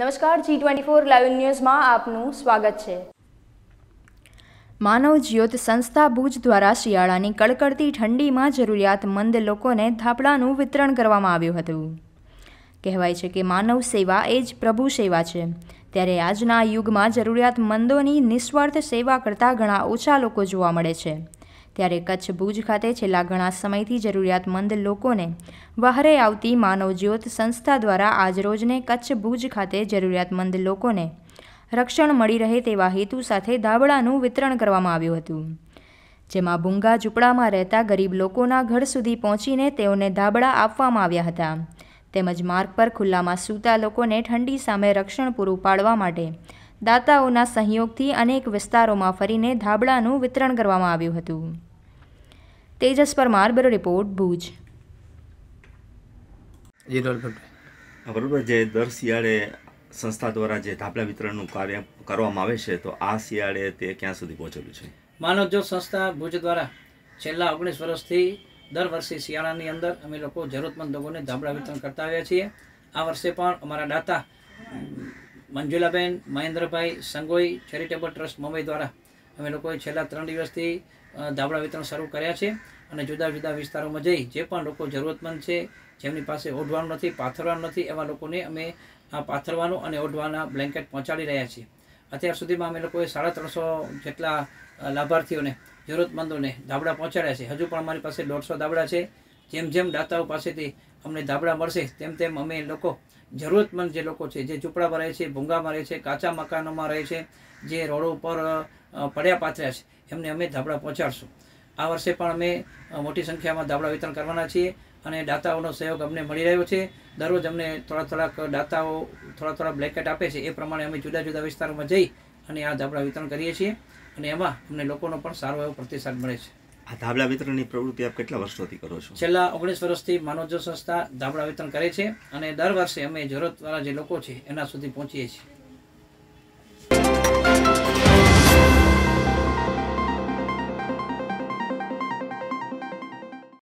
નમસ્કાર G twenty four live ન્યૂઝમાં આપનું સ્વાગત છે માનવ જ્યોત સંસ્થા ભુજ દ્વારા શિયાળાની કડકડતી ઠંડીમાં જરૂરિયાતમંદ લોકોને થાપડાનું વિતરણ કરવામાં આવ્યું હતું કહેવાય છે કે માનવ સેવા એ જ પ્રભુ સેવા છે ત્યારે આજના યુગમાં જરૂરિયાતમંદોની નિસ્વાર્થ સેવા કરતાં ઘણા ઓછા લોકો જોવા મળે છે ત્યારે કચ્છ ભુજ ખાતે છેલ્લા ઘણા સમયથી જરૂરિયાતમંદ લોકોને વહારે આવતી માનવજ્યોત સંસ્થા દ્વારા આજરોજને કચ્છ ભુજ ખાતે જરૂરિયાતમંદ લોકોને રક્ષણ મળી રહે તેવા હેતુ સાથે ધાબળાનું વિતરણ કરવામાં આવ્યું હતું જેમાં ભૂંગા ઝૂંપડામાં રહેતા ગરીબ લોકોના ઘર સુધી પહોંચીને તેઓને ધાબળા આપવામાં આવ્યા હતા તેમજ માર્ગ પર ખુલ્લામાં સૂતા લોકોને ઠંડી સામે રક્ષણ પૂરું પાડવા માટે દાતાઓના સહયોગથી અનેક વિસ્તારોમાં ફરીને ધાબળાનું વિતરણ કરવામાં આવ્યું હતું તેજસ પરમાર બ્યુરો રિપોર્ટ ભુજ જે દર શિયાળે સંસ્થા દ્વારા જે ધાબળા વિતરણનું કાર્ય કરવામાં આવે છે તો આ શિયાળે તે ક્યાં સુધી પહોંચેલું છે માનવ જો સંસ્થા ભુજ દ્વારા છેલ્લા ઓગણીસ વર્ષથી દર વર્ષે શિયાળાની અંદર અમે લોકો જરૂરતમંદ લોકોને ધાબળા વિતરણ કરતા આવ્યા છીએ આ વર્ષે પણ અમારા દાતા મંજુલાબેન મહેન્દ્રભાઈ સંગોઈ ચેરિટેબલ ટ્રસ્ટ મુંબઈ દ્વારા અમે લોકોએ છેલ્લા ત્રણ દિવસથી ધાબળા વિતરણ શરૂ કર્યા છે અને જુદા જુદા વિસ્તારોમાં જઈ જે પણ લોકો જરૂરતમંદ છે જેમની પાસે ઓઢવાનું નથી પાથરવાનું નથી એવા લોકોને અમે પાથરવાનું અને ઓઢવાના બ્લેન્કેટ પહોંચાડી રહ્યા છીએ અત્યાર સુધીમાં અમે લોકોએ સાડા ત્રણસો જેટલા લાભાર્થીઓને જરૂરતમંદોને દાબડા પહોંચાડ્યા છે હજુ પણ અમારી પાસે દોઢસો દાબડા છે જેમ જેમ દાતાઓ પાસેથી અમને ધાબળા મળશે તેમ તેમ અમે લોકો જરૂરતમંદ જે લોકો છે જે ઝૂંપડામાં રહે છે ભૂંગામાં રહે છે કાચા મકાનોમાં રહે છે જે રોડો ઉપર પડ્યા પાથર્યા છે એમને અમે ધાબળા પહોંચાડશું આ વર્ષે પણ અમે મોટી સંખ્યામાં ધાબળા વિતરણ કરવાના છીએ અને દાતાઓનો સહયોગ અમને મળી રહ્યો છે દરરોજ અમને થોડા થોડાક દાતાઓ થોડા થોડા બ્લેકેટ આપે છે એ પ્રમાણે અમે જુદા જુદા વિસ્તારોમાં જઈ અને આ ધાબળા વિતરણ કરીએ છીએ અને એમાં અમને લોકોનો પણ સારો એવો પ્રતિસાદ મળે છે આ ધાબળા વિતરણની પ્રવૃત્તિ આપ કેટલા વર્ષોથી કરો છો છેલ્લા ઓગણીસ વર્ષથી માનવજો સંસ્થા ધાબળા વિતરણ કરે છે અને દર વર્ષે અમે જરૂરતવાળા જે લોકો છે એના સુધી પહોંચીએ છીએ